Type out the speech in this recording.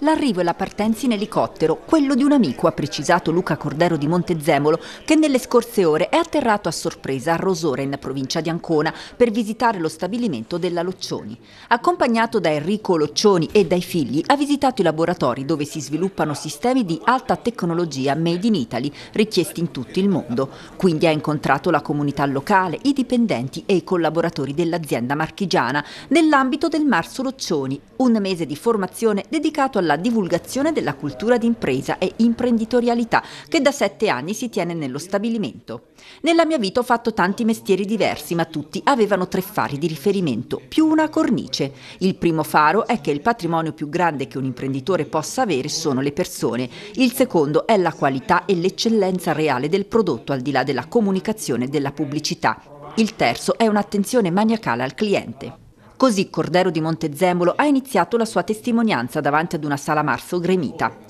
l'arrivo e la partenza in elicottero, quello di un amico, ha precisato Luca Cordero di Montezemolo, che nelle scorse ore è atterrato a sorpresa a Rosora, in provincia di Ancona, per visitare lo stabilimento della Loccioni. Accompagnato da Enrico Loccioni e dai figli, ha visitato i laboratori dove si sviluppano sistemi di alta tecnologia made in Italy, richiesti in tutto il mondo. Quindi ha incontrato la comunità locale, i dipendenti e i collaboratori dell'azienda marchigiana, nell'ambito del Marzo Loccioni, un mese di formazione dedicato alla alla divulgazione della cultura d'impresa e imprenditorialità che da sette anni si tiene nello stabilimento. Nella mia vita ho fatto tanti mestieri diversi, ma tutti avevano tre fari di riferimento, più una cornice. Il primo faro è che il patrimonio più grande che un imprenditore possa avere sono le persone. Il secondo è la qualità e l'eccellenza reale del prodotto al di là della comunicazione e della pubblicità. Il terzo è un'attenzione maniacale al cliente. Così Cordero di Montezemolo ha iniziato la sua testimonianza davanti ad una sala marzo gremita.